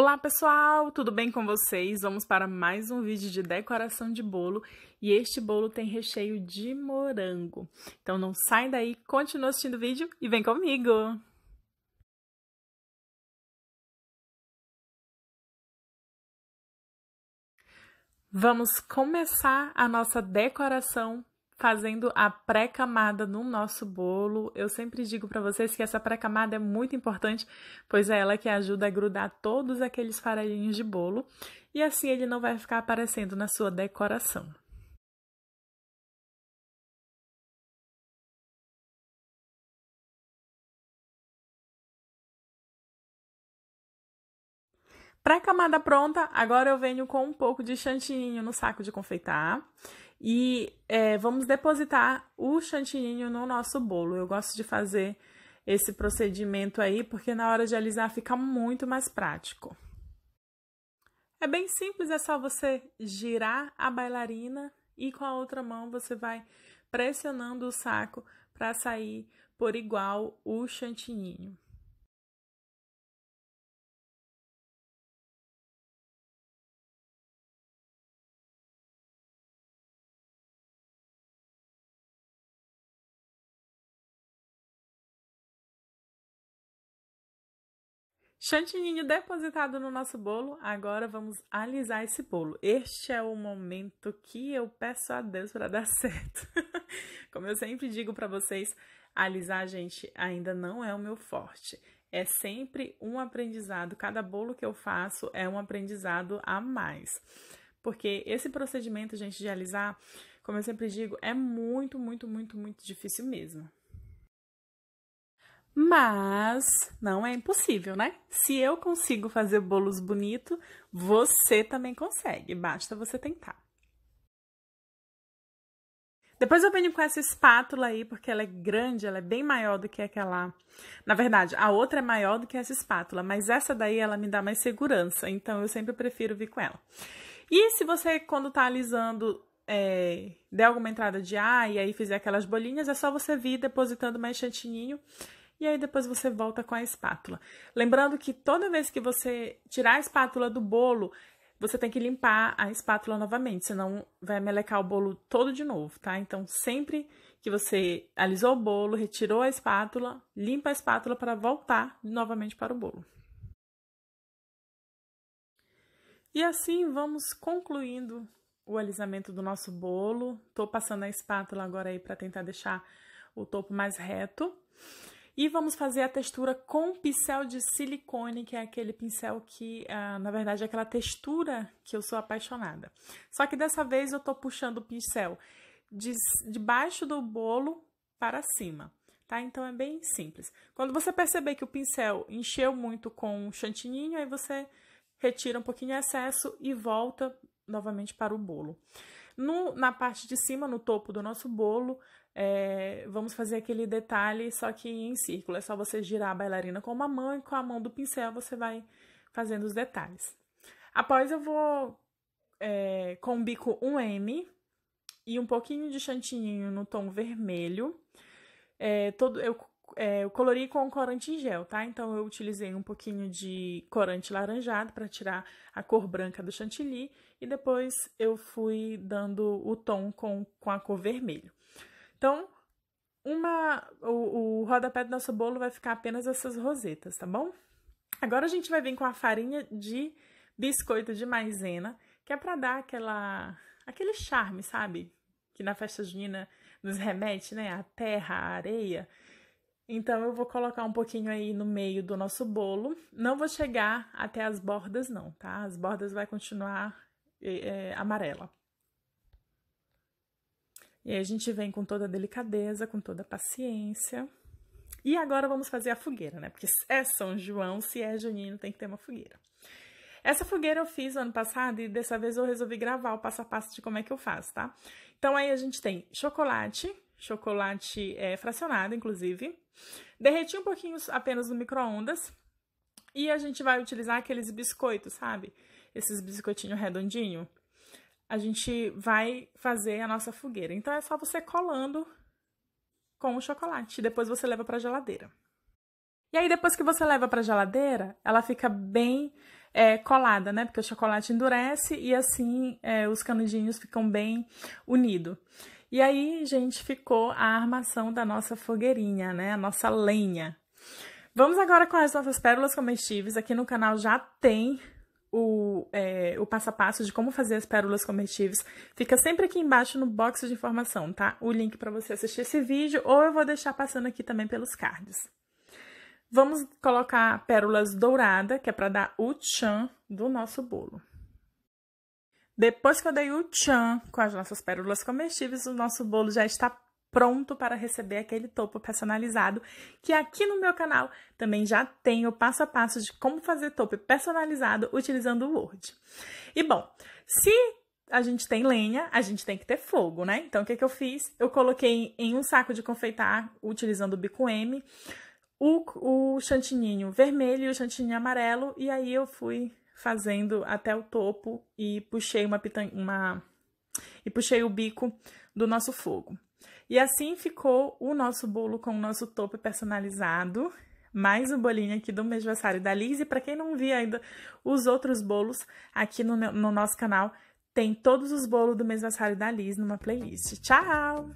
Olá pessoal, tudo bem com vocês? Vamos para mais um vídeo de decoração de bolo e este bolo tem recheio de morango. Então não sai daí, continua assistindo o vídeo e vem comigo! Vamos começar a nossa decoração fazendo a pré-camada no nosso bolo. Eu sempre digo para vocês que essa pré-camada é muito importante, pois é ela que ajuda a grudar todos aqueles farelinhos de bolo e assim ele não vai ficar aparecendo na sua decoração. Pré-camada pronta, agora eu venho com um pouco de chantilly no saco de confeitar. E é, vamos depositar o chantininho no nosso bolo. Eu gosto de fazer esse procedimento aí, porque na hora de alisar fica muito mais prático. É bem simples, é só você girar a bailarina e com a outra mão você vai pressionando o saco para sair por igual o chantininho. Chantininho depositado no nosso bolo, agora vamos alisar esse bolo. Este é o momento que eu peço a Deus para dar certo. Como eu sempre digo para vocês, alisar, gente, ainda não é o meu forte. É sempre um aprendizado, cada bolo que eu faço é um aprendizado a mais. Porque esse procedimento, gente, de alisar, como eu sempre digo, é muito, muito, muito, muito difícil mesmo. Mas não é impossível, né? Se eu consigo fazer bolos bonito, você também consegue, basta você tentar. Depois eu venho com essa espátula aí, porque ela é grande, ela é bem maior do que aquela. Na verdade, a outra é maior do que essa espátula, mas essa daí ela me dá mais segurança, então eu sempre prefiro vir com ela. E se você, quando tá alisando, é, der alguma entrada de ar e aí fizer aquelas bolinhas, é só você vir depositando mais chantininho e aí depois você volta com a espátula. Lembrando que toda vez que você tirar a espátula do bolo, você tem que limpar a espátula novamente, senão vai melecar o bolo todo de novo, tá? Então, sempre que você alisou o bolo, retirou a espátula, limpa a espátula para voltar novamente para o bolo. E assim vamos concluindo o alisamento do nosso bolo. Tô passando a espátula agora aí para tentar deixar o topo mais reto. E vamos fazer a textura com pincel de silicone, que é aquele pincel que, ah, na verdade, é aquela textura que eu sou apaixonada. Só que dessa vez eu tô puxando o pincel de, de baixo do bolo para cima, tá? Então, é bem simples. Quando você perceber que o pincel encheu muito com chantininho, aí você retira um pouquinho de excesso e volta novamente para o bolo. No, na parte de cima, no topo do nosso bolo, é, vamos fazer aquele detalhe, só que em círculo. É só você girar a bailarina com uma mão e com a mão do pincel você vai fazendo os detalhes. Após eu vou é, com o bico 1M e um pouquinho de chantininho no tom vermelho. É, todo, eu é, eu colori com corante em gel, tá? Então eu utilizei um pouquinho de corante laranjado para tirar a cor branca do chantilly e depois eu fui dando o tom com, com a cor vermelho. Então, uma o, o rodapé do nosso bolo vai ficar apenas essas rosetas, tá bom? Agora a gente vai vir com a farinha de biscoito de maisena, que é para dar aquela aquele charme, sabe? Que na festa junina nos remete, né? A terra, a areia. Então eu vou colocar um pouquinho aí no meio do nosso bolo. Não vou chegar até as bordas não, tá? As bordas vai continuar é, amarela. E aí a gente vem com toda delicadeza, com toda paciência. E agora vamos fazer a fogueira, né? Porque é São João, se é junino, tem que ter uma fogueira. Essa fogueira eu fiz ano passado e dessa vez eu resolvi gravar o passo a passo de como é que eu faço, tá? Então aí a gente tem chocolate, chocolate é, fracionado, inclusive. Derreti um pouquinho apenas no micro-ondas. E a gente vai utilizar aqueles biscoitos, sabe? Esses biscoitinhos redondinho. A gente vai fazer a nossa fogueira. Então é só você colando com o chocolate. Depois você leva para a geladeira. E aí, depois que você leva para a geladeira, ela fica bem é, colada, né? Porque o chocolate endurece e assim é, os canudinhos ficam bem unidos. E aí, gente, ficou a armação da nossa fogueirinha, né? A nossa lenha. Vamos agora com as nossas pérolas comestíveis. Aqui no canal já tem o, é, o passo a passo de como fazer as pérolas comestíveis. Fica sempre aqui embaixo no box de informação, tá? O link para você assistir esse vídeo ou eu vou deixar passando aqui também pelos cards. Vamos colocar pérolas dourada, que é para dar o tchan do nosso bolo. Depois que eu dei o tchan com as nossas pérolas comestíveis, o nosso bolo já está pronto para receber aquele topo personalizado, que aqui no meu canal também já tem o passo a passo de como fazer topo personalizado utilizando o Word. E bom, se a gente tem lenha, a gente tem que ter fogo, né? Então, o que, que eu fiz? Eu coloquei em um saco de confeitar, utilizando o bico M, o, o chantininho vermelho e o chantininho amarelo, e aí eu fui fazendo até o topo e puxei uma, pitan uma e puxei o bico do nosso fogo. E assim ficou o nosso bolo com o nosso topo personalizado, mais um bolinho aqui do aniversário da Liz. E para quem não viu ainda os outros bolos aqui no, no nosso canal, tem todos os bolos do aniversário da Liz numa playlist. Tchau!